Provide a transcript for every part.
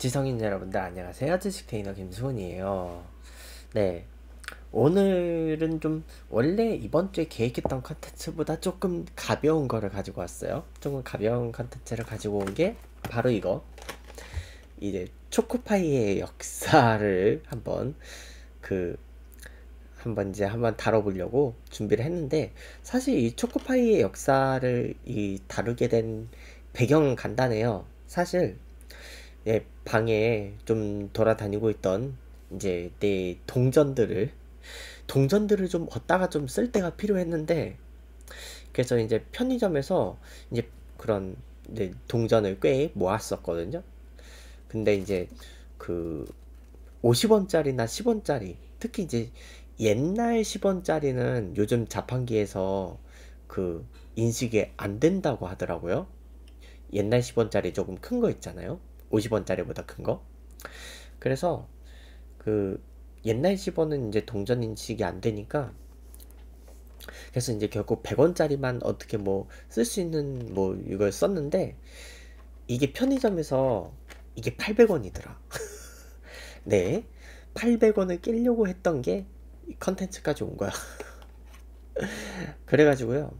지성인 여러분들 안녕하세요. 지식 테이너 김수훈이에요. 네. 오늘은 좀 원래 이번 주에 계획했던 컨텐츠보다 조금 가벼운 거를 가지고 왔어요. 조금 가벼운 컨텐츠를 가지고 온 게 바로 이거. 이제 초코파이의 역사를 한번 그 한번 이제 한번 다뤄보려고 준비를 했는데 사실 이 초코파이의 역사를 이 다루게 된 배경은 간단해요. 사실 예, 방에 좀 돌아다니고 있던 이제 내 동전들을 동전들을 좀 얻다가 좀 쓸 때가 필요했는데 그래서 이제 편의점에서 이제 그런 이제 동전을 꽤 모았었거든요. 근데 이제 그 50원짜리나 10원짜리 특히 이제 옛날 10원짜리는 요즘 자판기에서 그 인식이 안 된다고 하더라고요. 옛날 10원짜리 조금 큰 거 있잖아요. 50원짜리보다 큰 거. 그래서 그 옛날 10원은 이제 동전 인식이 안 되니까 그래서 이제 결국 100원짜리만 어떻게 뭐 쓸 수 있는 뭐 이걸 썼는데 이게 편의점에서 이게 800원이더라. 네. 800원을 끼려고 했던 게 컨텐츠까지 온 거야. 그래가지고요.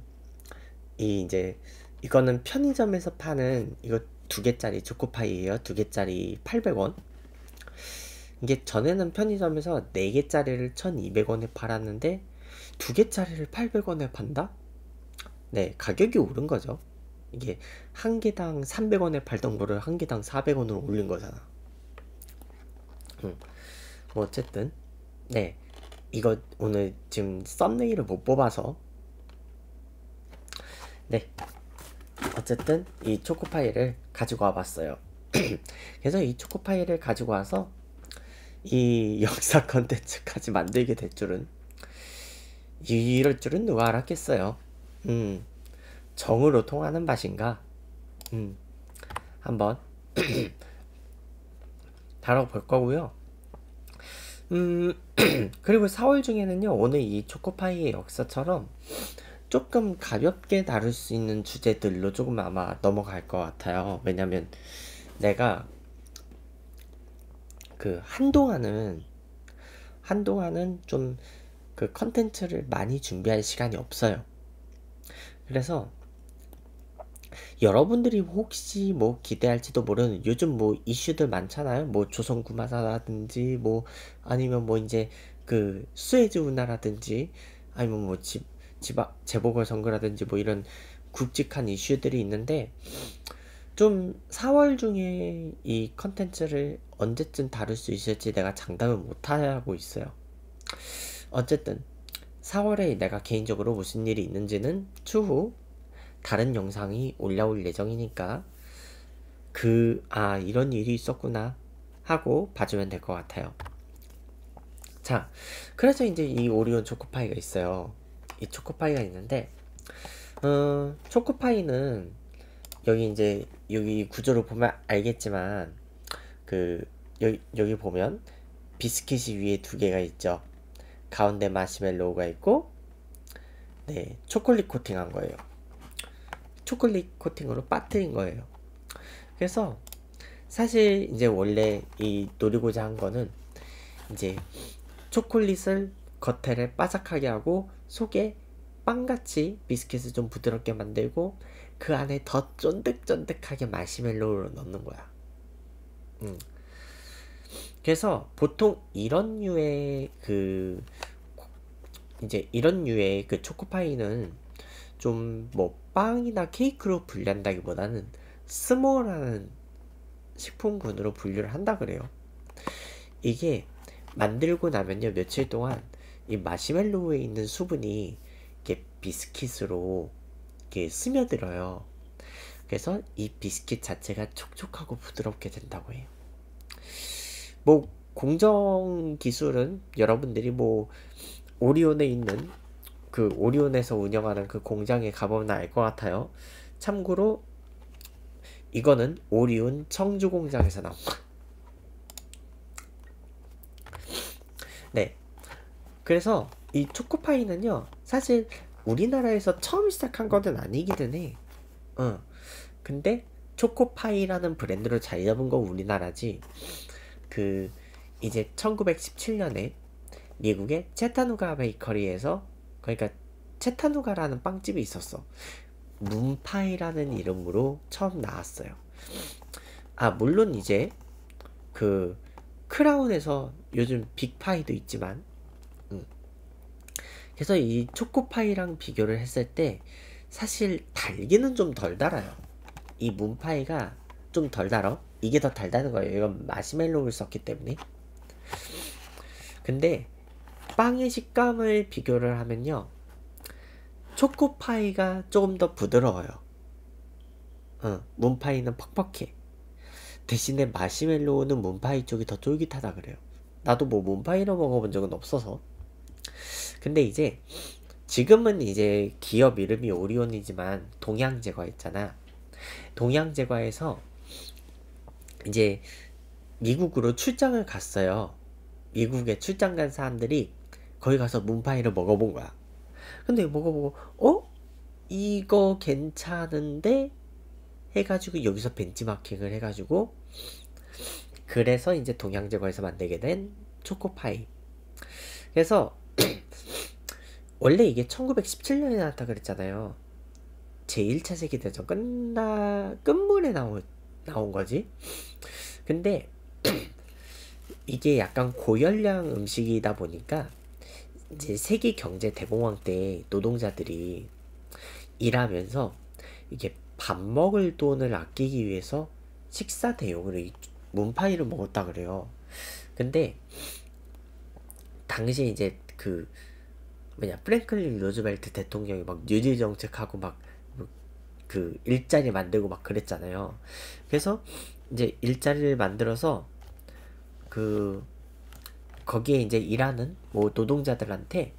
이 이제 이거는 편의점에서 파는 이거 두 개짜리 초코파이예요. 두 개짜리 800원. 이게 전에는 편의점에서 네 개짜리를 1,200원에 팔았는데 두 개짜리를 800원에 판다? 네, 가격이 오른 거죠. 이게 한 개당 300원에 팔던 거를 한 개당 400원으로 올린 거잖아. 음. 뭐 어쨌든 네. 이거 오늘 지금 썸네일을 못 뽑아서 네 어쨌든 이 초코파이를 가지고 와봤어요. 그래서 이 초코파이를 가지고 와서 이 역사 컨텐츠까지 만들게 될 줄은 이럴 줄은 누가 알았겠어요. 음, 정으로 통하는 맛인가? 음, 한번 다뤄볼 거고요. 음, 그리고 4월 중에는요, 오늘 이 초코파이의 역사처럼 조금 가볍게 다룰 수 있는 주제들로 조금 아마 넘어갈 것 같아요. 왜냐면 내가 그 한동안은 한동안은 좀 그 컨텐츠를 많이 준비할 시간이 없어요. 그래서 여러분들이 혹시 뭐 기대할지도 모르는 요즘 뭐 이슈들 많잖아요. 뭐 조선구마사라든지 뭐 아니면 뭐 이제 그 수에즈 운하라든지 아니면 뭐집 지바, 재보궐선거라든지 뭐 이런 굵직한 이슈들이 있는데 좀 4월 중에 이 컨텐츠를 언제쯤 다룰 수 있을지 내가 장담을 못하고 있어요. 어쨌든 4월에 내가 개인적으로 무슨 일이 있는지는 추후 다른 영상이 올라올 예정이니까 그, 아, 이런 일이 있었구나 하고 봐주면 될 것 같아요. 자, 그래서 이제 이 오리온 초코파이가 있어요. 이 초코파이가 있는데 어, 초코파이는 여기 이제 여기 구조를 보면 알겠지만 그 여기, 여기 보면 비스킷이 위에 두 개가 있죠 가운데 마시멜로우가 있고 네 초콜릿 코팅한 거예요 초콜릿 코팅으로 빠뜨린 거예요 그래서 사실 이제 원래 이 노리고자 한 거는 이제 초콜릿을 겉에를 바삭하게 하고 속에 빵같이 비스킷을 좀 부드럽게 만들고 그 안에 더 쫀득쫀득하게 마시멜로우를 넣는 거야. 음. 그래서 보통 이런 류의 그 이제 이런 류의 그 초코파이는 좀 뭐 빵이나 케이크로 분류한다기보다는 스모라는 식품군으로 분류를 한다 그래요. 이게 만들고 나면요 며칠 동안 이 마시멜로우에 있는 수분이 이렇게 비스킷으로 이렇게 스며들어요. 그래서 이 비스킷 자체가 촉촉하고 부드럽게 된다고 해요. 뭐 공정 기술은 여러분들이 뭐 오리온에 있는 그 오리온에서 운영하는 그 공장에 가보면 알 것 같아요. 참고로 이거는 오리온 청주 공장에서 나온 거. 예요 그래서 이 초코파이는요, 사실 우리나라에서 처음 시작한 것는 아니기는 해. 어. 근데 초코파이라는 브랜드를 잘 잡은 건 우리나라지. 그 이제 1917년에 미국의 체타누가 베이커리에서 그러니까 체타누가라는 빵집이 있었어. 문파이라는 이름으로 처음 나왔어요. 아 물론 이제 그 크라운에서 요즘 빅파이도 있지만 그래서 이 초코파이랑 비교를 했을 때 사실 달기는 좀 덜 달아요. 이 문파이가 좀 덜달아 이게 더 달다는 거예요. 이건 마시멜로우를 썼기 때문에. 근데 빵의 식감을 비교를 하면요. 초코파이가 조금 더 부드러워요. 어, 문파이는 퍽퍽해. 대신에 마시멜로우는 문파이 쪽이 더 쫄깃하다 그래요. 나도 뭐 문파이로 먹어본 적은 없어서. 근데 이제 지금은 이제 기업 이름이 오리온이지만 동양제과 있잖아. 동양제과에서 이제 미국으로 출장을 갔어요. 미국에 출장 간 사람들이 거기 가서 문파이를 먹어본 거야. 근데 먹어보고 어? 이거 괜찮은데? 해가지고 여기서 벤치마킹을 해가지고 그래서 이제 동양제과에서 만들게 된 초코파이 그래서 원래 이게 1917년에 나왔다 그랬잖아요. 제1차 세계대전 끝나 끝물에 나오, 나온 거지. 근데 이게 약간 고열량 음식이다 보니까 이제 세계 경제 대공황 때 노동자들이 일하면서 이게 밥 먹을 돈을 아끼기 위해서 식사 대용으로 이 문파이를 먹었다 그래요. 근데 당시에 이제 그 뭐냐 프랭클린 로즈벨트 대통령이 막 뉴딜 정책하고 막 그 일자리 만들고 막 그랬잖아요. 그래서 이제 일자리를 만들어서 그 거기에 이제 일하는 뭐 노동자들한테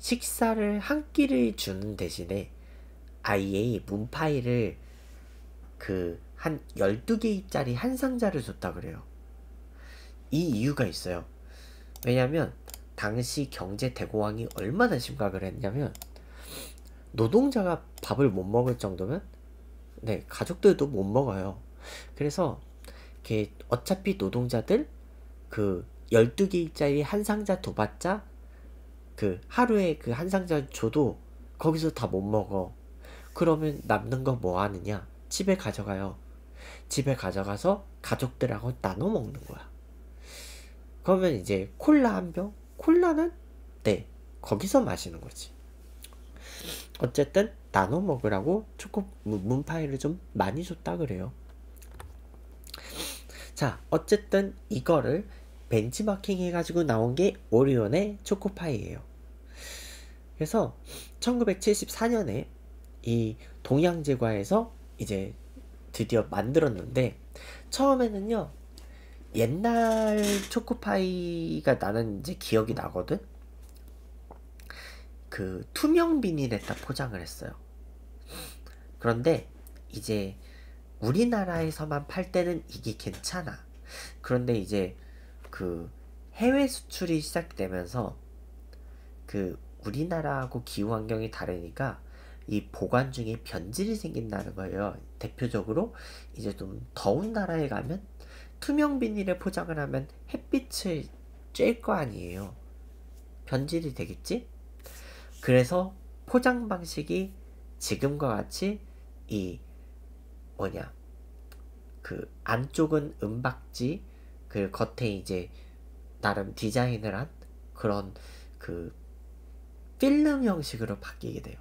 식사를 한 끼를 주는 대신에 아예 문파일을 그한 12개짜리 한 상자를 줬다 그래요. 이 이유가 있어요. 왜냐면 당시 경제 대공황이 얼마나 심각을 했냐면 노동자가 밥을 못 먹을 정도면 네 가족들도 못 먹어요. 그래서 이렇게 어차피 노동자들 그 12개짜리 한 상자 도받자 그 하루에 그 한 상자 줘도 거기서 다 못 먹어. 그러면 남는 거 뭐 하느냐? 집에 가져가요. 집에 가져가서 가족들하고 나눠 먹는 거야. 그러면 이제 콜라 한 병, 콜라는 네 거기서 마시는 거지 어쨌든 나눠 먹으라고 초코 문파이를 좀 많이 줬다 그래요 자 어쨌든 이거를 벤치마킹 해가지고 나온 게 오리온의 초코파이예요 그래서 1974년에 이 동양제과에서 이제 드디어 만들었는데 처음에는요 옛날 초코파이가 나는 이제 기억이 나거든? 그 투명 비닐에다 포장을 했어요. 그런데 이제 우리나라에서만 팔 때는 이게 괜찮아. 그런데 이제 그 해외 수출이 시작되면서 그 우리나라하고 기후 환경이 다르니까 이 보관 중에 변질이 생긴다는 거예요. 대표적으로 이제 좀 더운 나라에 가면 투명 비닐에 포장을 하면 햇빛을 쬐거 아니에요. 변질이 되겠지? 그래서 포장 방식이 지금과 같이 이 뭐냐 그 안쪽은 은박지 그 겉에 이제 나름 디자인을 한 그런 그 필름 형식으로 바뀌게 돼요.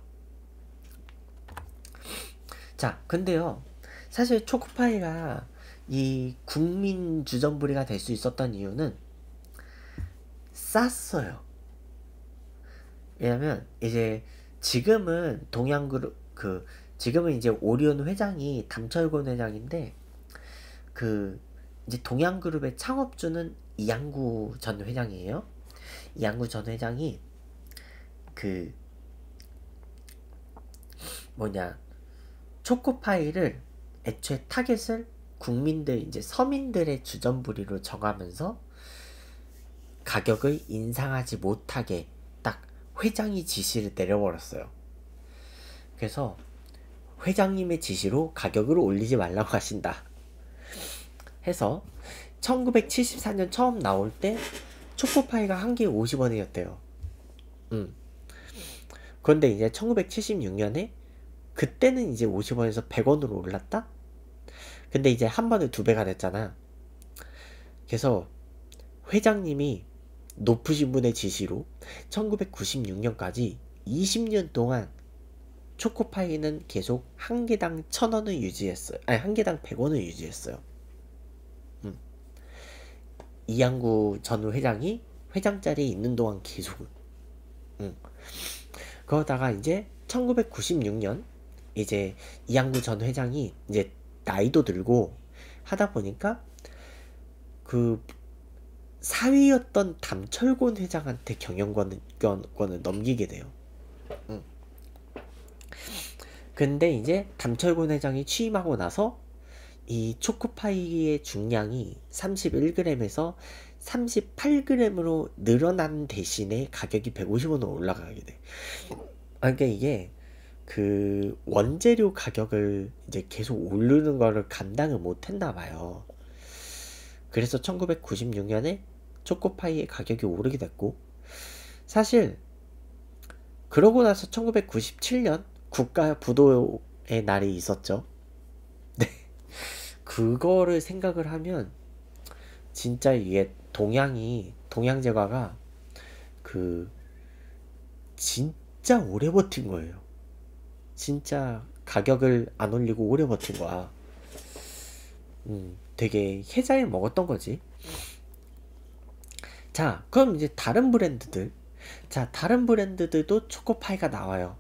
자 근데요 사실 초코파이가 이 국민 주전부리가 될 수 있었던 이유는 쌌어요. 왜냐면 이제 지금은 동양그룹 그 지금은 이제 오리온 회장이 담철곤 회장인데 그 이제 동양그룹의 창업주는 이양구 전 회장이에요. 이양구 전 회장이 그 뭐냐 초코파이를 애초에 타겟을 국민들 이제 서민들의 주전부리로 정하면서 가격을 인상하지 못하게 딱 회장이 지시를 내려버렸어요. 그래서 회장님의 지시로 가격을 올리지 말라고 하신다. 해서 1974년 처음 나올 때 초코파이가 한 개에 50원이었대요. 음. 그런데 이제 1976년에 그때는 이제 50원에서 100원으로 올랐다? 근데 이제 한 번에 두 배가 됐잖아. 그래서 회장님이 높으신 분의 지시로 1996년까지 20년 동안 초코파이는 계속 한 개당 천 원을 유지했어요. 아니, 한 개당 백 원을 유지했어요. 음. 이양구 전 회장이 회장 자리에 있는 동안 계속. 음. 그러다가 이제 1996년 이제 이양구 전 회장이 이제 나이도 들고 하다 보니까 그 사위였던 담철곤 회장한테 경영권을 넘기게 돼요. 응. 근데 이제 담철곤 회장이 취임하고 나서 이 초코파이의 중량이 31g에서 38g으로 늘어난 대신에 가격이 150원으로 올라가게 돼. 그러니까 이게 그 원재료 가격을 이제 계속 오르는 거를 감당을 못 했나 봐요. 그래서 1996년에 초코파이의 가격이 오르게 됐고 사실 그러고 나서 1997년 국가 부도의 날이 있었죠. 네. 그거를 생각을 하면 진짜 이게 동양이 동양제과가 그 진짜 오래 버틴 거예요. 진짜 가격을 안 올리고 오래 버틴 거야. 음, 되게 혜자에 먹었던 거지. 자, 그럼 이제 다른 브랜드들. 자, 다른 브랜드들도 초코파이가 나와요.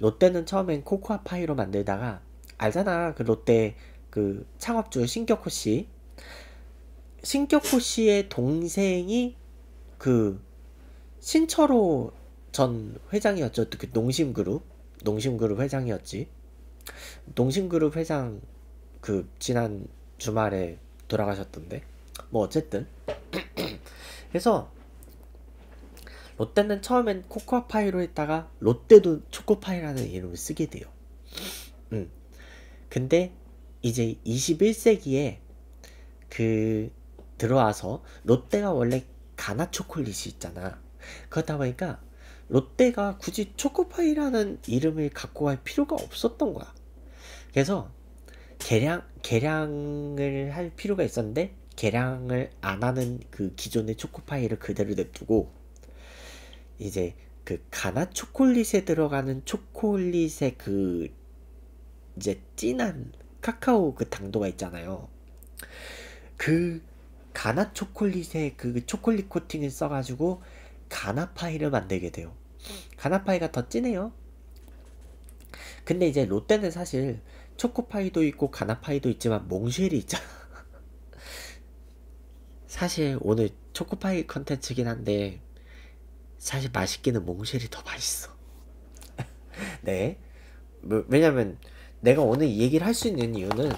롯데는 처음엔 코코아 파이로 만들다가 알잖아. 그 롯데 그 창업주 신격호 씨. 신격호 씨의 동생이 그 신철호 전 회장이었죠. 그 농심그룹. 농심그룹 회장이었지. 농심그룹 회장 그 지난 주말에 돌아가셨던데. 뭐 어쨌든. 그래서 롯데는 처음엔 코코아파이로 했다가 롯데도 초코파이라는 이름을 쓰게 돼요. 음. 근데 이제 21세기에 그 들어와서 롯데가 원래 가나 초콜릿이 있잖아. 그렇다 보니까 롯데가 굳이 초코파이라는 이름을 갖고 갈 필요가 없었던 거야. 그래서 개량 개량을 할 필요가 있었는데 개량을 안 하는 그 기존의 초코파이를 그대로 냅두고 이제 그 가나 초콜릿에 들어가는 초콜릿의 그 이제 진한 카카오 그 당도가 있잖아요. 그 가나 초콜릿에 그 초콜릿 코팅을 써가지고 가나 파이를 만들게 돼요. 가나파이가 더 진해요. 근데 이제 롯데는 사실 초코파이도 있고 가나파이도 있지만 몽쉘이 있잖아. 사실 오늘 초코파이 컨텐츠긴 한데 사실 맛있기는 몽쉘이 더 맛있어. 네. 뭐, 왜냐면 내가 오늘 이 얘기를 할 수 있는 이유는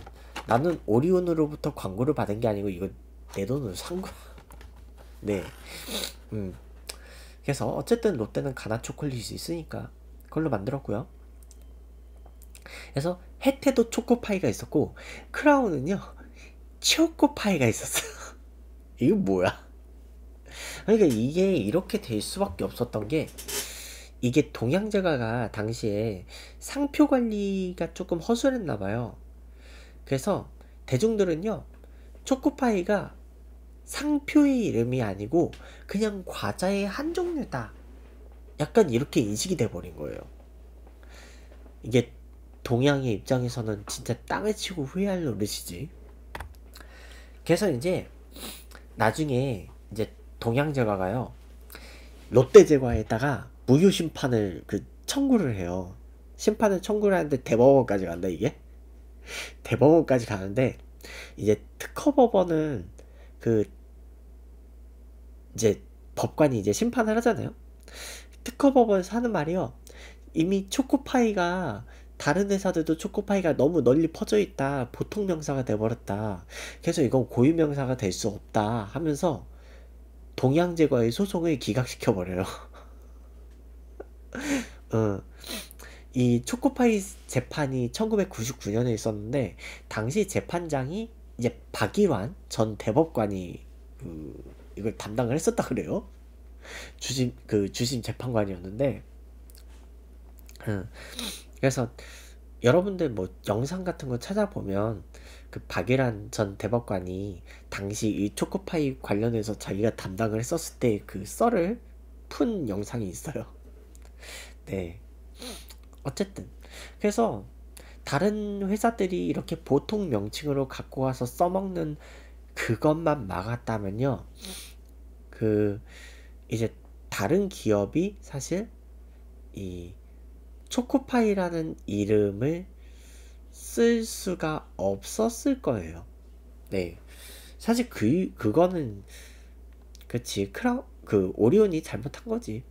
나는 오리온으로부터 광고를 받은 게 아니고 이거 내 돈으로 산 거야. 네. 음. 그래서 어쨌든 롯데는 가나 초콜릿이 있으니까 그걸로 만들었고요. 그래서 해태도 초코파이가 있었고 크라운은요 초코파이가 있었어요. 이거 뭐야? 그러니까 이게 이렇게 될 수밖에 없었던 게 이게 동양제과가 당시에 상표 관리가 조금 허술했나 봐요. 그래서 대중들은요 초코파이가 상표의 이름이 아니고 그냥 과자의 한 종류다. 약간 이렇게 인식이 돼버린 거예요. 이게 동양의 입장에서는 진짜 땅을 치고 후회할 노릇이지. 그래서 이제 나중에 이제 동양 제과가요. 롯데 제과에다가 무효 심판을 그 청구를 해요. 심판을 청구를 하는데 대법원까지 간다 이게. 대법원까지 가는데 이제 특허 법원은 그 이제 법관이 이제 심판을 하잖아요. 특허법원에서 하는 말이요. 이미 초코파이가 다른 회사들도 초코파이가 너무 널리 퍼져 있다. 보통 명사가 돼버렸다. 그래서 이건 고유 명사가 될 수 없다. 하면서 동양제과의 소송을 기각시켜 버려요. 어, 이 초코파이 재판이 1999년에 있었는데 당시 재판장이 이제 박일환 전 대법관이 그 이걸 담당을 했었다 그래요. 주심 그 주심 재판관이었는데 어, 그래서 여러분들 뭐 영상 같은 거 찾아보면 그 박일환 전 대법관이 당시 이 초코파이 관련해서 자기가 담당을 했었을 때 그 썰을 푼 영상이 있어요. 네. 어쨌든 그래서 다른 회사들이 이렇게 보통 명칭으로 갖고 와서 써먹는 그것만 막았다면요. 그 이제 다른 기업이 사실 이 초코파이라는 이름을 쓸 수가 없었을 거예요. 네. 사실 그 그거는 그치 크라 그 오리온이 잘못한 거지.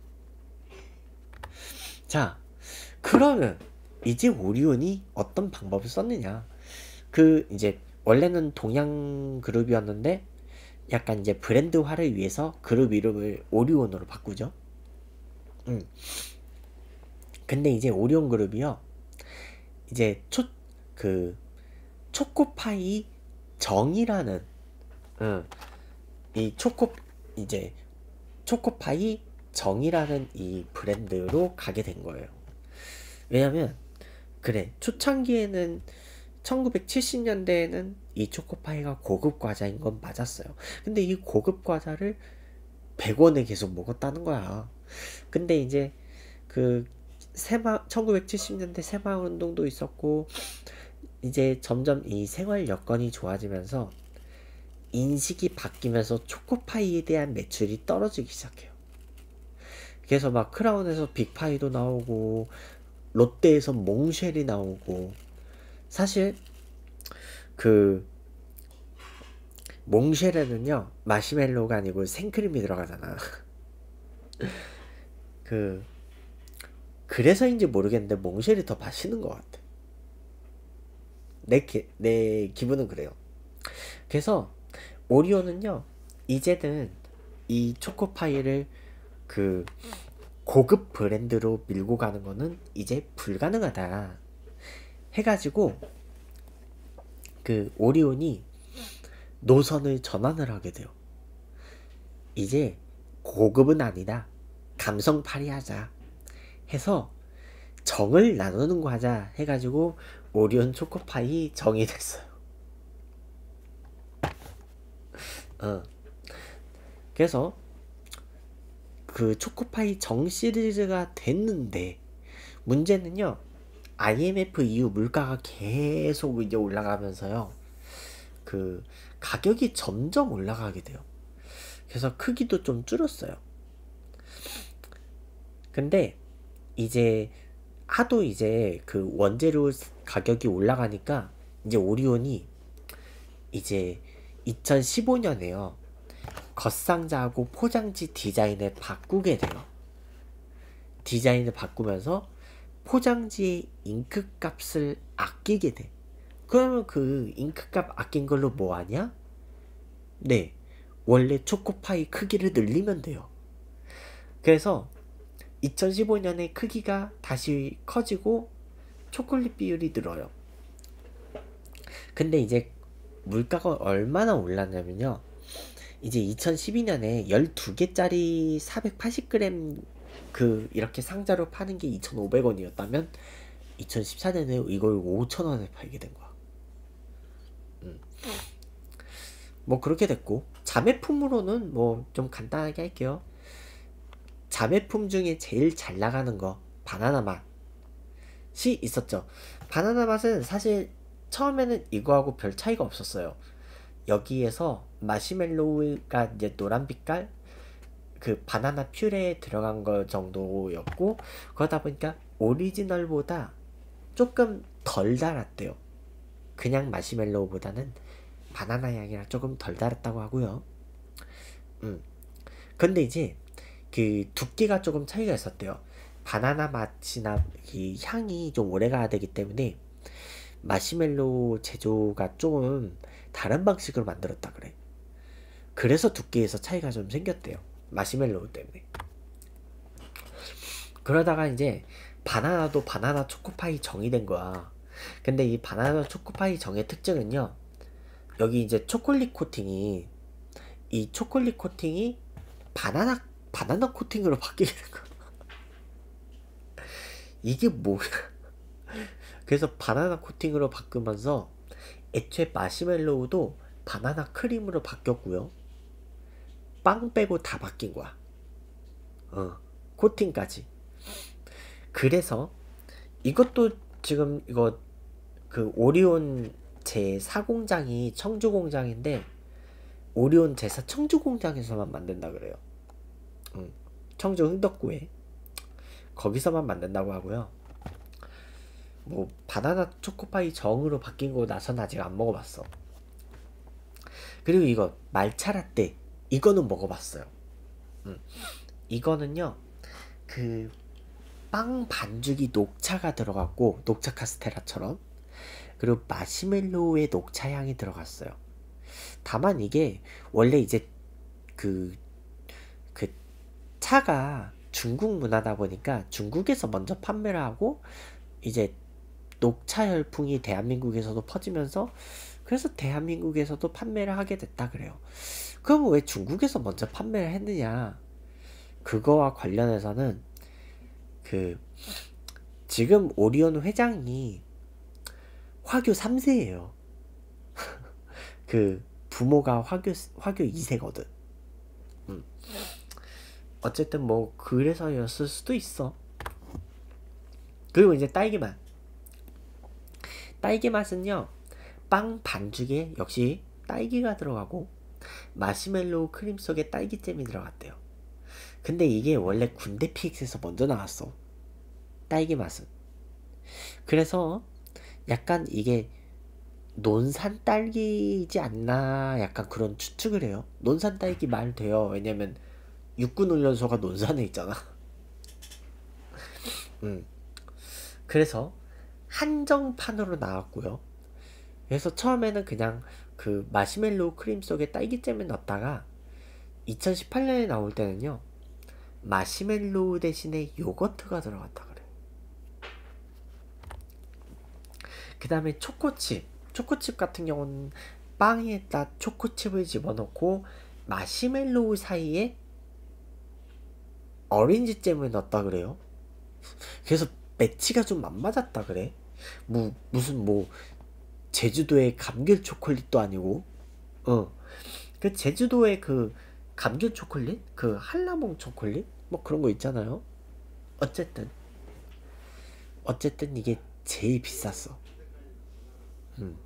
자, 그러면 이제 오리온이 어떤 방법을 썼느냐? 그 이제 원래는 동양 그룹이었는데 약간 이제 브랜드화를 위해서 그룹 이름을 오리온으로 바꾸죠. 음. 근데 이제 오리온 그룹이요. 이제 초, 그, 초코파이 정이라는, 음, 이 초코, 이제, 초코파이 정이라는 이 브랜드로 가게 된 거예요. 왜냐면, 그래, 초창기에는 1970년대에는 이 초코파이가 고급 과자인 건 맞았어요. 근데 이 고급 과자를 100원에 계속 먹었다는 거야. 근데 이제 그 세마 1970년대 새마을 운동도 있었고 이제 점점 이 생활 여건이 좋아지면서 인식이 바뀌면서 초코파이에 대한 매출이 떨어지기 시작해요. 그래서 막 크라운에서 빅파이도 나오고 롯데에서 몽쉘이 나오고 사실 그몽쉐에는요 마시멜로가 아니고 생크림이 들어가잖아 그 그래서인지 모르겠는데 몽쉘이 더 맛있는 것 같아 내, 기, 내 기분은 그래요 그래서 오리오는요 이제는 이 초코파이를 그 고급 브랜드로 밀고 가는 거는 이제 불가능하다 해가지고 그 오리온이 노선을 전환을 하게 돼요. 이제 고급은 아니다. 감성팔이 하자. 해서 정을 나누는 과자 해가지고 오리온 초코파이 정이 됐어요. 어. 그래서 그 초코파이 정 시리즈가 됐는데 문제는요. IMF 이후 물가가 계속 이제 올라가면서요. 그 가격이 점점 올라가게 돼요. 그래서 크기도 좀 줄었어요. 근데 이제 하도 이제 그 원재료 가격이 올라가니까 이제 오리온이 이제 2015년에요. 겉상자하고 포장지 디자인을 바꾸게 돼요. 디자인을 바꾸면서 포장지의 잉크값을 아끼게 돼. 그러면 그 잉크값 아낀 걸로 뭐하냐? 네, 원래 초코파이 크기를 늘리면 돼요. 그래서 2015년에 크기가 다시 커지고 초콜릿 비율이 늘어요. 근데 이제 물가가 얼마나 올랐냐면요. 이제 2012년에 12개짜리 480g 그 이렇게 상자로 파는 게 2,500원이었다면 2014년에 이걸 5,000원에 팔게 된 거야. 음. 어. 뭐 그렇게 됐고 자매품으로는 뭐 좀 간단하게 할게요. 자매품 중에 제일 잘 나가는 거 바나나 맛이 있었죠. 바나나 맛은 사실 처음에는 이거하고 별 차이가 없었어요. 여기에서 마시멜로우가 이제 노란 빛깔, 그 바나나 퓨레에 들어간 것 정도였고 그러다 보니까 오리지널보다 조금 덜 달았대요. 그냥 마시멜로우보다는 바나나 향이라 조금 덜 달았다고 하고요. 음. 근데 이제 그 두께가 조금 차이가 있었대요. 바나나 맛이나 이 향이 좀 오래가야 되기 때문에 마시멜로 제조가 조금 다른 방식으로 만들었다 그래. 그래서 두께에서 차이가 좀 생겼대요. 마시멜로우 때문에 그러다가 이제 바나나도 바나나 초코파이 정이 된 거야 근데 이 바나나 초코파이 정의 특징은요 여기 이제 초콜릿 코팅이 이 초콜릿 코팅이 바나나 바나나 코팅으로 바뀌게 된 거야 이게 뭐야 그래서 바나나 코팅으로 바꾸면서 애초에 마시멜로우도 바나나 크림으로 바뀌었고요 빵 빼고 다 바뀐 거야. 어, 코팅까지. 그래서 이것도 지금 이거 그 오리온 제4공장이 청주 공장인데 오리온 제사 청주 공장에서만 만든다 그래요. 음, 청주 흥덕구에 거기서만 만든다고 하고요. 뭐 바나나 초코파이 정으로 바뀐 거 나선 아직 안 먹어봤어. 그리고 이거 말차 라떼 이거는 먹어봤어요. 음. 이거는요, 그, 빵 반죽이 녹차가 들어갔고, 녹차 카스테라처럼. 그리고 마시멜로우의 녹차 향이 들어갔어요. 다만 이게, 원래 이제 그, 그, 차가 중국 문화다 보니까 중국에서 먼저 판매를 하고, 이제 녹차 열풍이 대한민국에서도 퍼지면서, 그래서 대한민국에서도 판매를 하게 됐다 그래요. 그럼 왜 중국에서 먼저 판매를 했느냐? 그거와 관련해서는 그 지금 오리온 회장이 화교 3세예요. 그 부모가 화교 화교 2세거든. 음. 어쨌든 뭐 그래서였을 수도 있어. 그리고 이제 딸기맛. 딸기맛은요. 빵 반죽에 역시 딸기가 들어가고 마시멜로우 크림 속에 딸기잼이 들어갔대요. 근데 이게 원래 군대 p 스에서 먼저 나왔어. 딸기 맛은. 그래서 약간 이게 논산 딸기이지 않나 약간 그런 추측을 해요. 논산 딸기 말 돼요. 왜냐면 육군 훈련소가 논산에 있잖아. 음. 그래서 한정판으로 나왔고요. 그래서 처음에는 그냥 그 마시멜로우 크림 속에 딸기잼을 넣었다가 2018년에 나올 때는요 마시멜로우 대신에 요거트가 들어갔다 그래 요그 다음에 초코칩 초코칩 같은 경우는 빵에다 초코칩을 집어넣고 마시멜로우 사이에 어린지잼을 넣었다 그래요 그래서 매치가 좀 안 맞았다 그래 뭐 무슨 뭐 제주도의 감귤 초콜릿도 아니고 어그 제주도의 그 감귤 초콜릿 그 한라봉 초콜릿 뭐 그런 거 있잖아요 어쨌든 어쨌든 이게 제일 비쌌어 음.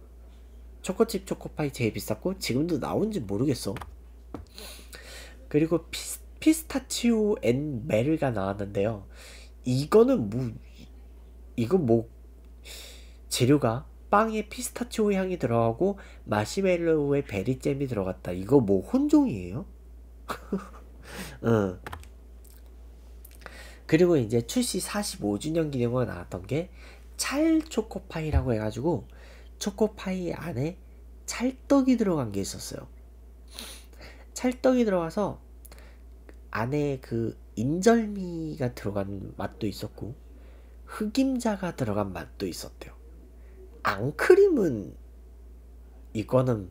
초코칩 초코파이 제일 비쌌고 지금도 나온지 모르겠어 그리고 피스, 피스타치오 앤 메르가 나왔는데요 이거는 뭐 이건 뭐 재료가 빵에 피스타치오 향이 들어가고 마시멜로우에 베리잼이 들어갔다. 이거 뭐 혼종이에요? 어. 그리고 이제 출시 45주년 기념으로 나왔던 게 찰초코파이라고 해가지고 초코파이 안에 찰떡이 들어간 게 있었어요. 찰떡이 들어가서 안에 그 인절미가 들어간 맛도 있었고 흑임자가 들어간 맛도 있었대요. 앙크림은 아, 이거는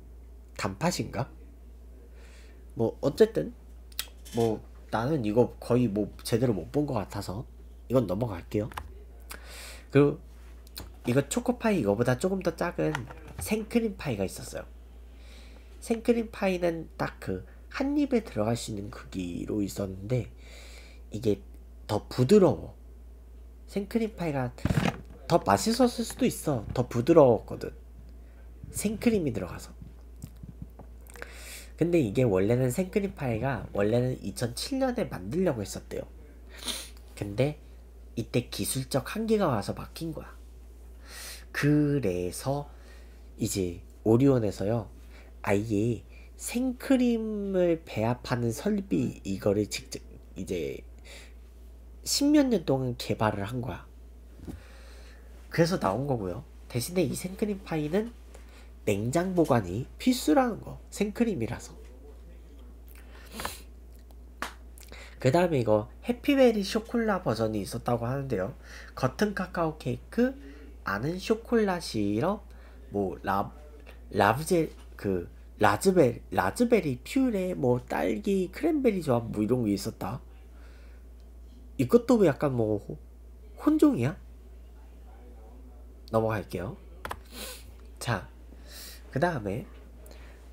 단팥인가? 뭐 어쨌든 뭐 나는 이거 거의 뭐 제대로 못 본 것 같아서 이건 넘어갈게요. 그리고 이거 초코파이 이거보다 조금 더 작은 생크림 파이가 있었어요. 생크림 파이는 딱 그 한 입에 들어갈 수 있는 크기로 있었는데 이게 더 부드러워. 생크림 파이가 더 맛있었을 수도 있어. 더 부드러웠거든. 생크림이 들어가서. 근데 이게 원래는 생크림 파이가 원래는 2007년에 만들려고 했었대요. 근데 이때 기술적 한계가 와서 막힌 거야. 그래서 이제 오리온에서요. 아예 생크림을 배합하는 설비 이거를 직접 이제 십몇 년 동안 개발을 한 거야. 그래서 나온 거고요. 대신에 이 생크림 파이는 냉장 보관이 필수라는 거. 생크림이라서. 그 다음에 이거 해피베리 쇼콜라 버전이 있었다고 하는데요. 겉은 카카오 케이크, 안은 쇼콜라 시럽, 뭐 라, 라브젤, 그 라즈베리, 라즈베리 퓨레, 뭐 딸기, 크랜베리 조합 뭐 이런 게 있었다. 이것도 약간 뭐 혼종이야? 넘어갈게요. 자, 그 다음에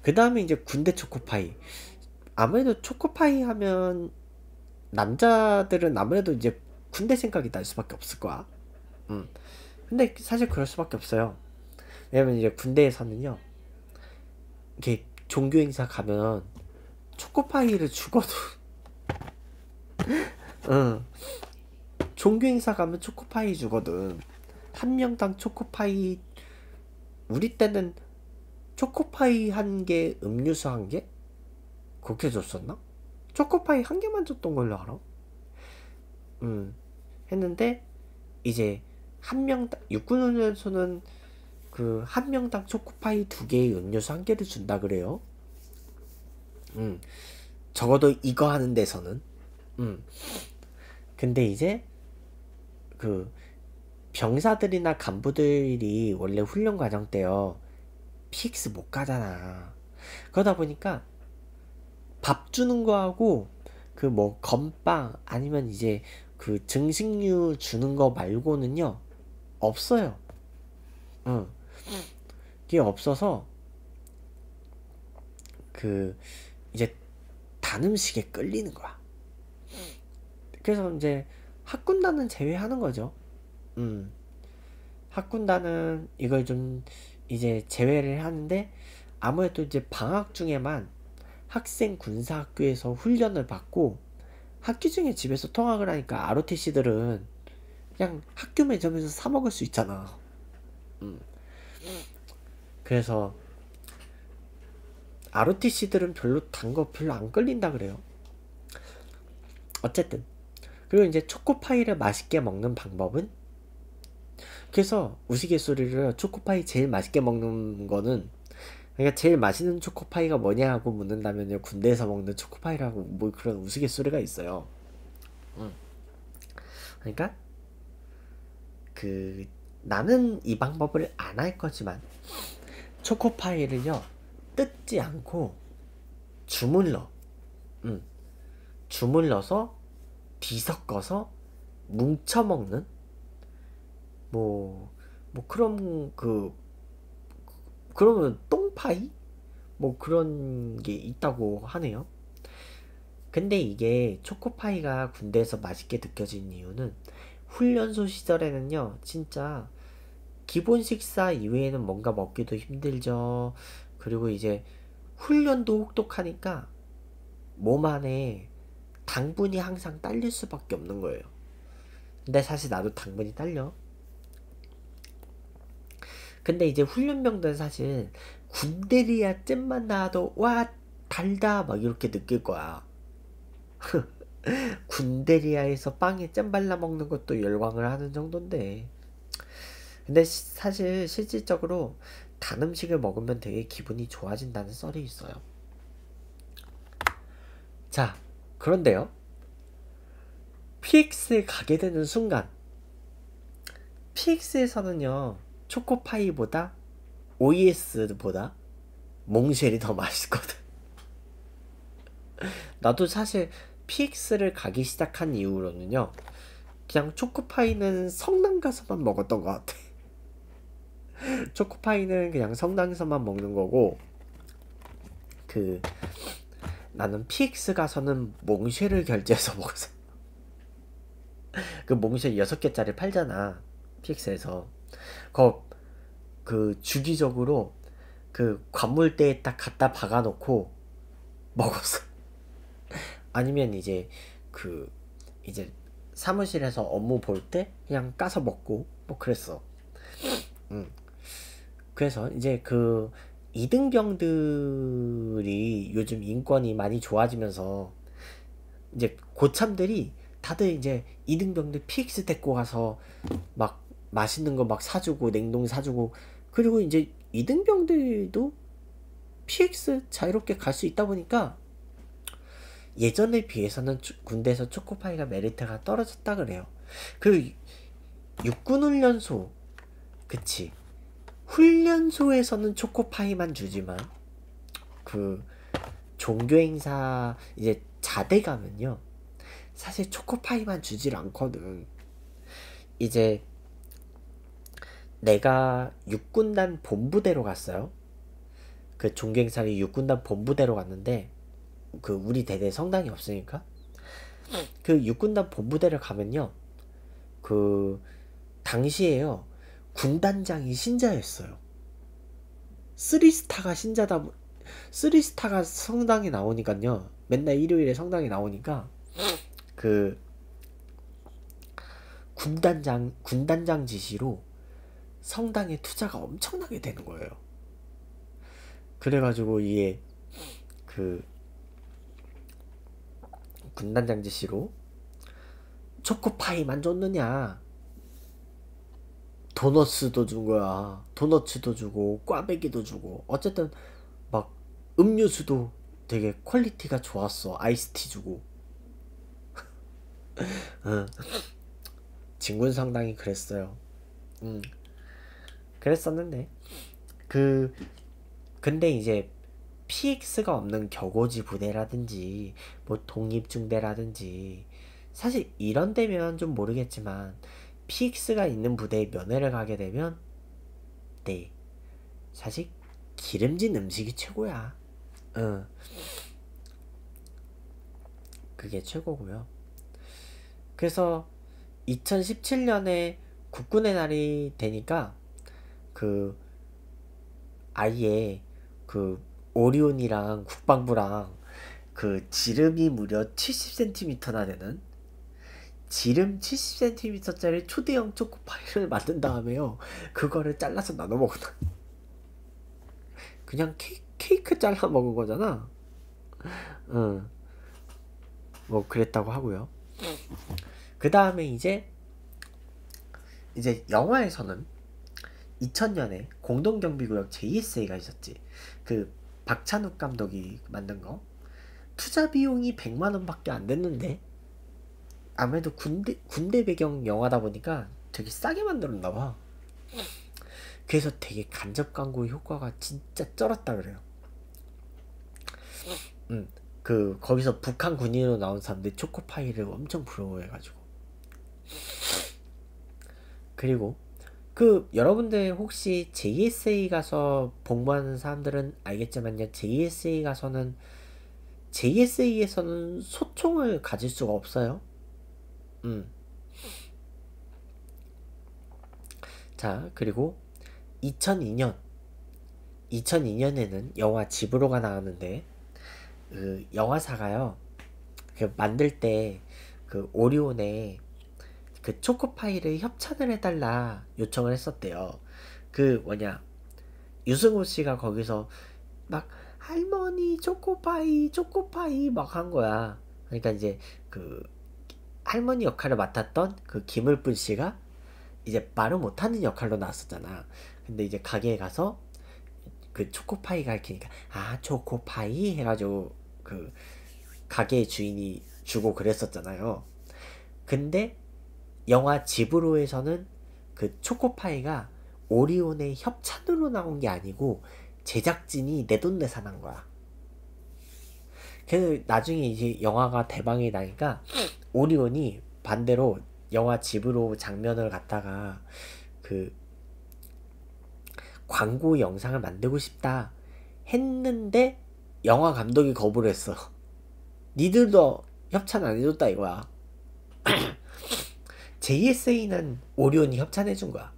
그 다음에 이제 군대 초코파이. 아무래도 초코파이 하면 남자들은 아무래도 이제 군대 생각이 날 수밖에 없을 거야. 음. 근데 사실 그럴 수밖에 없어요. 왜냐면 이제 군대에서는요. 이렇게 종교 행사 가면 초코파이를 죽어도 응. 종교 행사 가면 초코파이 주거든. 한 명당 초코파이 우리 때는 초코파이 한 개, 음료수 한 개? 그렇게 줬었나? 초코파이 한 개만 줬던 걸로 알아. 음, 했는데 이제 한 명당 육군 훈련소는 그 한 명당 초코파이 두 개의 음료수 한 개를 준다 그래요. 음, 적어도 이거 하는 데서는. 음, 근데 이제 그 병사들이나 간부들이 원래 훈련 과정 때요 PX 못 가잖아 그러다 보니까 밥 주는 거하고 그 뭐 건빵 아니면 이제 그 증식류 주는 거 말고는요 없어요 응 그게 없어서 그 이제 단 음식에 끌리는 거야 그래서 이제 학군단은 제외하는 거죠 음. 학군단은 이걸 좀 이제 제외를 하는데 아무래도 이제 방학 중에만 학생 군사학교에서 훈련을 받고 학기 중에 집에서 통학을 하니까 ROTC들은 그냥 학교 매점에서 사 먹을 수 있잖아. 음. 그래서 ROTC들은 별로 단 거 별로 안 끌린다 그래요. 어쨌든 그리고 이제 초코파이를 맛있게 먹는 방법은 그래서 우스갯소리를 초코파이 제일 맛있게 먹는 거는 그러니까 제일 맛있는 초코파이가 뭐냐 하고 묻는다면요 군대에서 먹는 초코파이라고 뭐 그런 우스갯소리가 있어요. 음. 그러니까 그 나는 이 방법을 안 할 거지만 초코파이를요 뜯지 않고 주물러 음. 주물러서 뒤섞어서 뭉쳐 먹는 뭐, 뭐 그런 그 그러면 똥파이 뭐 그런 게 있다고 하네요. 근데 이게 초코파이가 군대에서 맛있게 느껴진 이유는 훈련소 시절에는요 진짜 기본 식사 이외에는 뭔가 먹기도 힘들죠. 그리고 이제 훈련도 혹독하니까 몸 안에 당분이 항상 딸릴 수밖에 없는 거예요. 근데 사실 나도 당분이 딸려. 근데 이제 훈련병들 사실 군대리아 쯤만 나와도 와 달다 막 이렇게 느낄 거야. 군대리아에서 빵에 잼 발라 먹는 것도 열광을 하는 정도인데 근데 시, 사실 실질적으로 단 음식을 먹으면 되게 기분이 좋아진다는 썰이 있어요 자 그런데요 PX에 가게 되는 순간 PX에서는요 초코파이보다 OES보다 몽쉘이 더 맛있거든. 나도 사실 PX를 가기 시작한 이후로는요. 그냥 초코파이는 성당 가서만 먹었던 것 같아. 초코파이는 그냥 성당에서만 먹는 거고 그 나는 PX 가서는 몽쉘을 결제해서 먹었어. 그 몽쉘 6개짜리 팔잖아. PX에서. 그 주기적으로 그 관물대에 딱 갖다 박아놓고 먹었어. 아니면 이제 그 이제 사무실에서 업무 볼 때 그냥 까서 먹고 뭐 그랬어. 음. 그래서 이제 그 이등병들이 요즘 인권이 많이 좋아지면서 이제 고참들이 다들 이제 이등병들 PX 데리고 가서 막 맛있는 거 막 사주고 냉동 사주고 그리고 이제 이등병들도 PX 자유롭게 갈 수 있다 보니까 예전에 비해서는 군대에서 초코파이가 메리트가 떨어졌다 그래요. 그 육군훈련소 그치 훈련소에서는 초코파이만 주지만 그 종교행사 이제 자대 가면요 사실 초코파이만 주질 않거든 이제 내가 육군단 본부대로 갔어요. 그 종갱살이 육군단 본부대로 갔는데 그 우리 대대 성당이 없으니까 그 육군단 본부대를 가면요 그 당시에요 군단장이 신자였어요 쓰리스타가 신자다 쓰리스타가 성당에 나오니까요 맨날 일요일에 성당에 나오니까 그 군단장 군단장 지시로 성당에 투자가 엄청나게 되는 거예요. 그래가지고 이게 그군단장지씨로 초코파이 만줬느냐 도너츠도 준 거야 도너츠도 주고 꽈배기도 주고 어쨌든 막 음료수도 되게 퀄리티가 좋았어 아이스티 주고 응. 진군상당이 그랬어요 응. 그랬었는데 그 근데 이제 PX가 없는 격오지 부대라든지 뭐 독립중대라든지 사실 이런 데면 좀 모르겠지만 PX가 있는 부대에 면회를 가게 되면 네 사실 기름진 음식이 최고야 어. 그게 최고고요 그래서 2017년에 국군의 날이 되니까 그 아예 그 오리온이랑 국방부랑 그 지름이 무려 70cm나 되는 지름 70cm짜리 초대형 초코파이를 만든 다음에요 그거를 잘라서 나눠 먹었다 그냥 케, 이크 케이크 잘라 먹은 거잖아 응. 뭐 그랬다고 하고요 그 다음에 이제 이제 영화에서는 2000년에 공동경비구역 JSA가 있었지. 그 박찬욱 감독이 만든 거. 투자 비용이 100만 원밖에 안 됐는데 아무래도 군대 군대 배경 영화다 보니까 되게 싸게 만들었나 봐. 그래서 되게 간접 광고 효과가 진짜 쩔었다 그래요. 음, 그 거기서 북한 군인으로 나온 사람들 초코파이를 엄청 부러워해가지고. 그리고 그 여러분들 혹시 JSA 가서 복무하는 사람들은 알겠지만요. JSA 가서는 JSA에서는 소총을 가질 수가 없어요. 음. 자, 그리고 2002년 2002년에는 영화 집으로가 나왔는데 그 영화사가요. 그 만들 때 그 오리온에 그 초코파이를 협찬을 해달라 요청을 했었대요. 그 뭐냐 유승호 씨가 거기서 막 할머니 초코파이 초코파이 막 한 거야. 그러니까 이제 그 할머니 역할을 맡았던 그 김을뿐 씨가 이제 말을 못하는 역할로 나왔었잖아. 근데 이제 가게에 가서 그 초코파이가 이렇게니까 아 초코파이 해가지고 그 가게 주인이 주고 그랬었잖아요. 근데 영화 집으로에서는 그 초코파이가 오리온의 협찬으로 나온 게 아니고 제작진이 내 돈내산한 거야. 그래서 나중에 이제 영화가 대박이 나니까 오리온이 반대로 영화 집으로 장면을 갖다가 그 광고 영상을 만들고 싶다 했는데 영화 감독이 거부를 했어. 니들도 협찬 안 해줬다 이거야. JSA는 오리온이 협찬해준 거야.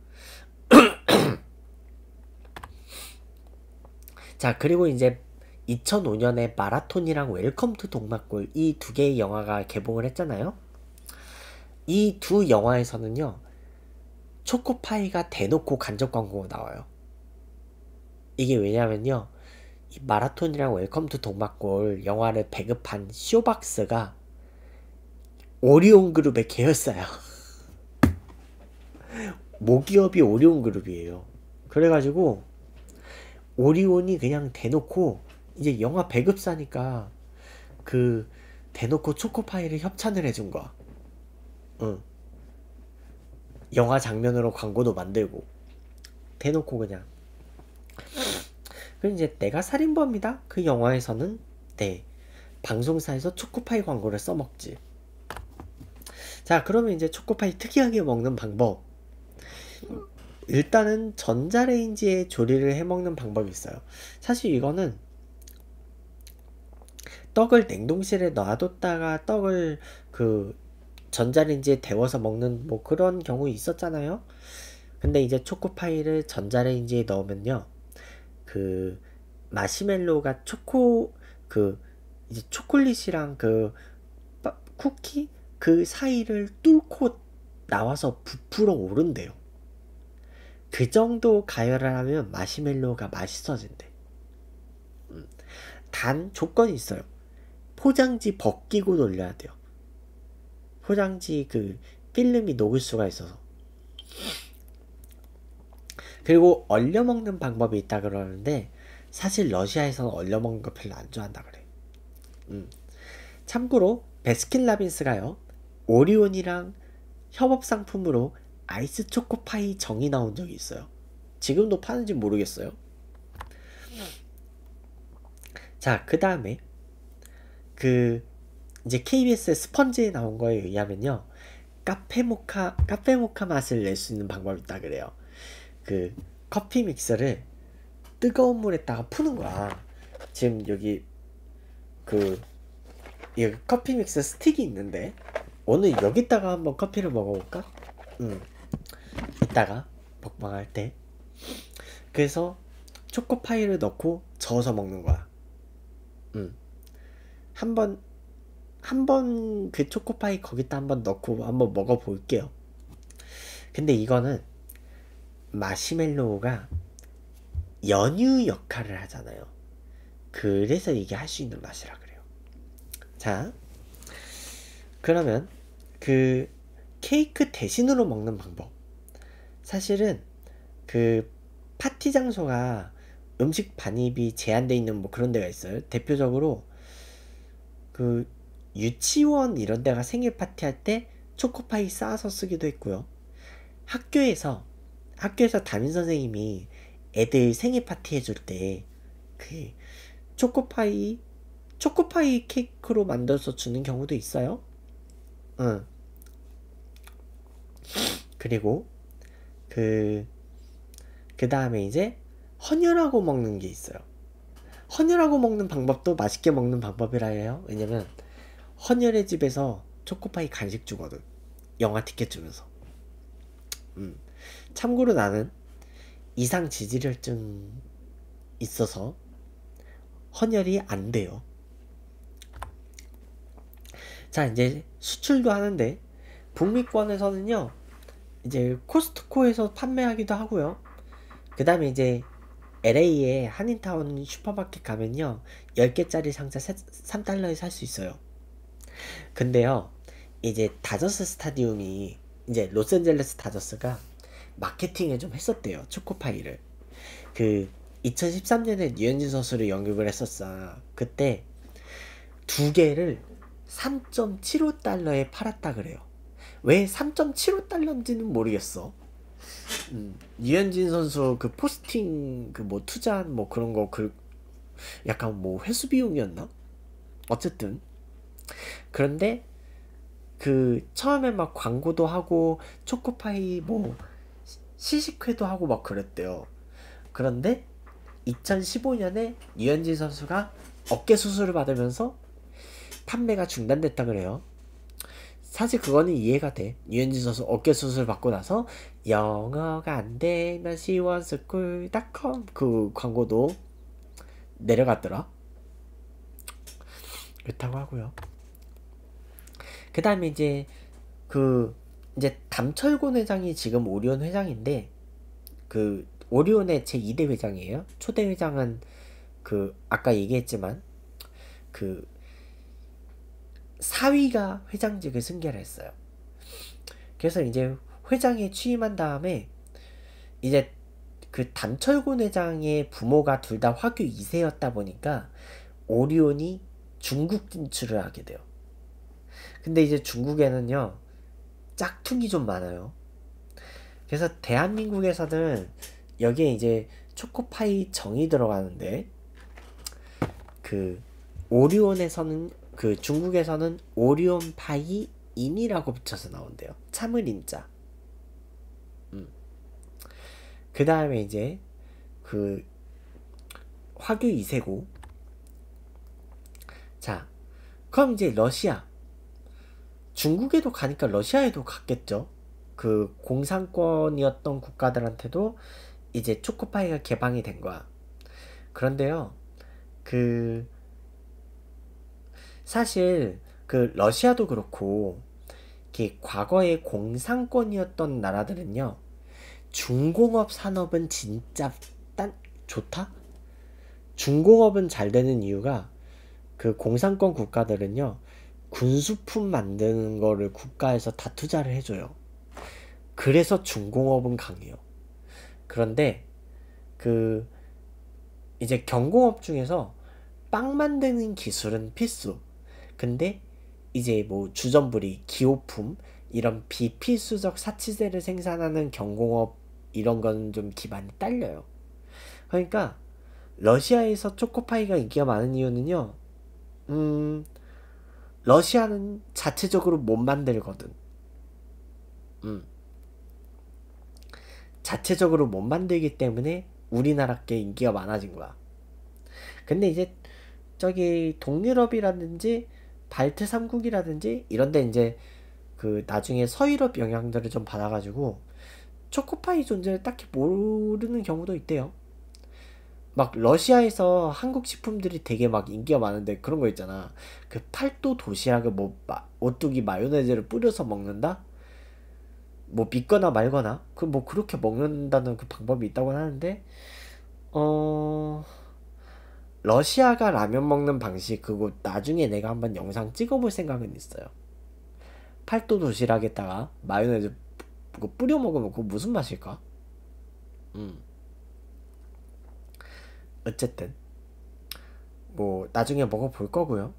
자, 그리고 이제 2005년에 마라톤이랑 웰컴 투 동막골 이 두 개의 영화가 개봉을 했잖아요. 이 두 영화에서는요. 초코파이가 대놓고 간접 광고가 나와요. 이게 왜냐면요. 마라톤이랑 웰컴 투 동막골 영화를 배급한 쇼박스가 오리온 그룹의 계열사야. 모기업이 오리온 그룹이에요. 그래가지고 오리온이 그냥 대놓고 이제 영화 배급사니까 그 대놓고 초코파이를 협찬을 해준 거야. 응. 영화 장면으로 광고도 만들고 대놓고 그냥. 그럼 이제 내가 살인범이다. 그 영화에서는 네 방송사에서 초코파이 광고를 써먹지. 자 그러면 이제 초코파이 특이하게 먹는 방법 일단은 전자레인지에 조리를 해 먹는 방법이 있어요. 사실 이거는 떡을 냉동실에 놔뒀다가 떡을 그 전자레인지에 데워서 먹는 뭐 그런 경우 있었잖아요. 근데 이제 초코파이를 전자레인지에 넣으면요. 그 마시멜로가 초코 그 이제 초콜릿이랑 그 쿠키 그 사이를 뚫고 나와서 부풀어 오른대요. 그 정도 가열을 하면 마시멜로가 맛있어진대. 음, 단 조건이 있어요. 포장지 벗기고 돌려야 돼요. 포장지 그 필름이 녹을 수가 있어서. 그리고 얼려 먹는 방법이 있다 그러는데 사실 러시아에서는 얼려 먹는 거 별로 안 좋아한다 그래. 음. 참고로 베스킨라빈스가요. 오리온이랑 협업 상품으로 아이스 초코파이 정이 나온 적이 있어요. 지금도 파는지 모르겠어요. 자, 그 다음에 그 이제 KBS의 스펀지에 나온 거에 의하면요. 카페모카 카페모카 맛을 낼 수 있는 방법이 있다 그래요. 그 커피 믹서를 뜨거운 물에다가 푸는 거야. 지금 여기 그 여기 커피 믹서 스틱이 있는데 오늘 여기다가 한번 커피를 먹어볼까? 응. 음. 이따가 먹방할 때 그래서 초코파이를 넣고 저어서 먹는 거야 음. 한번 한번그 초코파이 거기다 한번 넣고 한번 먹어볼게요 근데 이거는 마시멜로우가 연유 역할을 하잖아요 그래서 이게 할 수 있는 맛이라 그래요 자 그러면 그 케이크 대신으로 먹는 방법 사실은 그 파티 장소가 음식 반입이 제한돼 있는 뭐 그런 데가 있어요. 대표적으로 그 유치원 이런 데가 생일 파티할 때 초코파이 쌓아서 쓰기도 했고요. 학교에서 학교에서 담임 선생님이 애들 생일 파티 해줄 때 그 초코파이 초코파이 케이크로 만들어서 주는 경우도 있어요. 응. 그리고 그, 그 다음에 이제 헌혈하고 먹는 게 있어요. 헌혈하고 먹는 방법도 맛있게 먹는 방법이라 해요. 왜냐면 헌혈의 집에서 초코파이 간식 주거든. 영화 티켓 주면서. 음. 참고로 나는 이상 지질혈증 있어서 헌혈이 안 돼요. 자, 이제 수출도 하는데 북미권에서는요. 이제 코스트코에서 판매하기도 하고요. 그 다음에 이제 LA에 한인타운 슈퍼마켓 가면요. 10개짜리 상자 3달러에 살 수 있어요. 근데요. 이제 다저스 스타디움이 이제 로스앤젤레스 다저스가 마케팅을 좀 했었대요. 초코파이를. 그 2013년에 유현진 선수를 영입을 했었어. 그때 두 개를 3.75달러에 팔았다 그래요. 왜 3.75달러인지는 모르겠어. 음, 이현진 선수 그 포스팅 그 뭐 투자한 뭐 그런 거 그 약간 뭐 회수 비용이었나? 어쨌든 그런데 그 처음에 막 광고도 하고 초코파이 뭐 시식회도 하고 막 그랬대요. 그런데 2015년에 이현진 선수가 어깨 수술을 받으면서 판매가 중단됐다 그래요. 사실 그거는 이해가 돼. 유현진 선수 어깨 수술 받고 나서 영어가 안 되면 시원스쿨닷컴 그 광고도 내려갔더라. 그렇다고 하고요. 그 다음에 이제 그 이제 담철곤 회장이 지금 오리온 회장인데 그 오리온의 제 2대 회장이에요. 초대 회장은 그 아까 얘기했지만 그 사위가 회장직을 승계를 했어요. 그래서 이제 회장에 취임한 다음에 이제 그 단철곤 회장의 부모가 둘 다 화교 2세였다 보니까 오리온이 중국 진출을 하게 돼요. 근데 이제 중국에는요 짝퉁이 좀 많아요. 그래서 대한민국에서는 여기에 이제 초코파이 정이 들어가는데 그 오리온에서는 그 중국에서는 오리온 파이 인이라고 붙여서 나온대요. 참을 인자. 음. 그 다음에 이제 그 화교 2세고 자 그럼 이제 러시아 중국에도 가니까 러시아에도 갔겠죠. 그 공산권이었던 국가들한테도 이제 초코파이가 개방이 된 거야. 그런데요. 그 사실 그 러시아도 그렇고 과거의 공산권이었던 나라들은요 중공업 산업은 진짜 딴 좋다 중공업은 잘 되는 이유가 그 공산권 국가들은요 군수품 만드는 거를 국가에서 다 투자를 해줘요 그래서 중공업은 강해요 그런데 그 이제 경공업 중에서 빵 만드는 기술은 필수 근데 이제 뭐 주전부리, 기호품 이런 비필수적 사치제를 생산하는 경공업 이런 건 좀 기반이 딸려요. 그러니까 러시아에서 초코파이가 인기가 많은 이유는요. 음, 러시아는 자체적으로 못 만들거든. 음. 자체적으로 못 만들기 때문에 우리나라께 인기가 많아진 거야. 근데 이제 저기 동유럽이라든지 발트 3국이라든지 이런데 이제 그 나중에 서유럽 영향들을 좀 받아가지고 초코파이 존재를 딱히 모르는 경우도 있대요. 막 러시아에서 한국 식품들이 되게 막 인기가 많은데 그런 거 있잖아. 그 팔도 도시락을 뭐 마, 오뚜기 마요네즈를 뿌려서 먹는다? 뭐 믿거나 말거나 그 뭐 그렇게 먹는다는 그 방법이 있다고 하는데 어 러시아가 라면 먹는 방식 그거 나중에 내가 한번 영상 찍어볼 생각은 있어요. 팔도 도시락에다가 마요네즈 그거 뿌려 먹으면 그거 무슨 맛일까? 음. 어쨌든 뭐 나중에 먹어볼 거고요.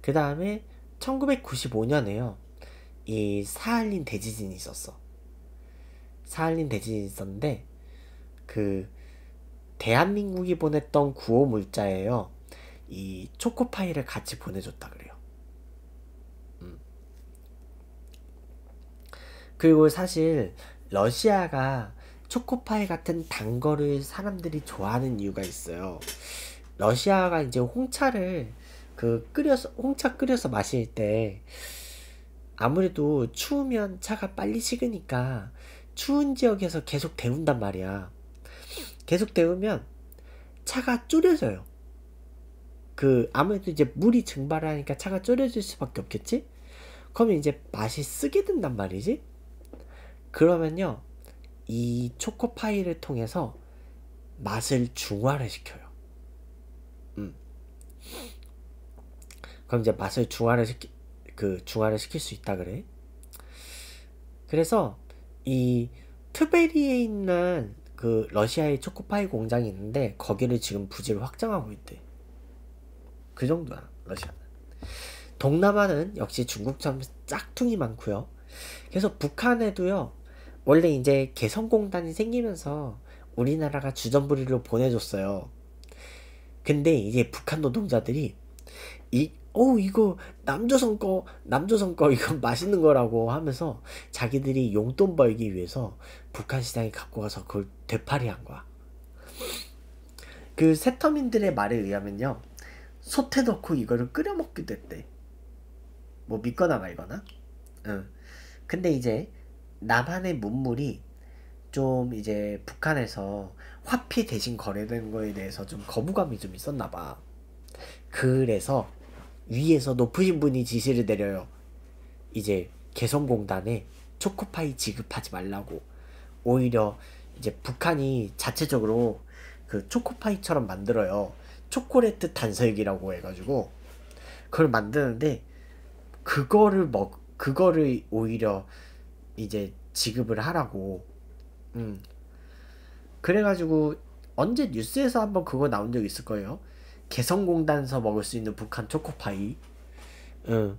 그 다음에 1995년에요. 이 사할린 대지진이 있었어. 사할린 대지진이 있었는데 그 대한민국이 보냈던 구호 물자예요. 이 초코파이를 같이 보내줬다 그래요. 음. 그리고 사실 러시아가 초코파이 같은 단 거를 사람들이 좋아하는 이유가 있어요. 러시아가 이제 홍차를 그 끓여서 홍차 끓여서 마실 때 아무래도 추우면 차가 빨리 식으니까 추운 지역에서 계속 데운단 말이야. 계속 데우면 차가 졸여져요. 그 아무래도 이제 물이 증발하니까 차가 졸여질 수밖에 없겠지? 그러면 이제 맛이 쓰게 된단 말이지? 그러면요. 이 초코파이를 통해서 맛을 중화를 시켜요. 음. 그럼 이제 맛을 중화를 시키 그 중화를 시킬 수 있다 그래. 그래서 이 트베리에 있는 그 러시아의 초코파이 공장이 있는데 거기를 지금 부지를 확장하고 있대. 그 정도야 러시아는. 동남아는 역시 중국처럼 짝퉁이 많고요. 그래서 북한에도요. 원래 이제 개성공단이 생기면서 우리나라가 주전부리로 보내줬어요. 근데 이제 북한 노동자들이 어 이거 남조선 거 남조선 거이거 맛있는 거라고 하면서 자기들이 용돈 벌기 위해서 북한 시장에 갖고 가서 그걸 되팔이한 거야. 그 세터민들의 말에 의하면요 솥에 넣고 이거를 끓여 먹기도 했대. 뭐 믿거나 말거나. 응. 근데 이제 남한의 문물이 좀 이제 북한에서 화폐 대신 거래된 거에 대해서 좀 거부감이 좀 있었나 봐. 그래서 위에서 높으신 분이 지시를 내려요. 이제 개성공단에 초코파이 지급하지 말라고 오히려 이제 북한이 자체적으로 그 초코파이처럼 만들어요. 초콜릿 단설기라고 해가지고 그걸 만드는데 그거를 먹 그거를 오히려 이제 지급을 하라고 음 그래가지고 언제 뉴스에서 한번 그거 나온 적 있을 거예요. 개성공단에서 먹을 수 있는 북한 초코파이. 응.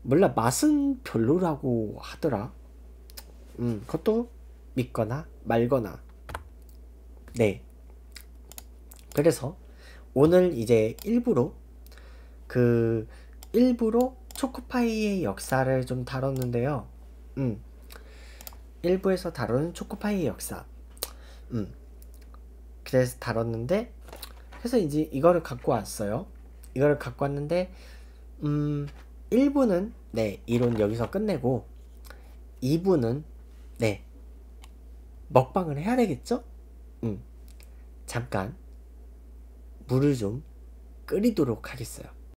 몰라 맛은 별로라고 하더라. 음, 그것도 믿거나 말거나. 네. 그래서 오늘 이제 일부러 그 일부러 초코파이의 역사를 좀 다뤘는데요. 음. 일부에서 다루는 초코파이의 역사. 음. 그래서 다뤘는데 그래서 이제 이거를 갖고 왔어요. 이거를 갖고 왔는데 음 1부는 네 이론 여기서 끝내고 2부는 네 먹방을 해야 되겠죠? 음 잠깐 물을 좀 끓이도록 하겠어요.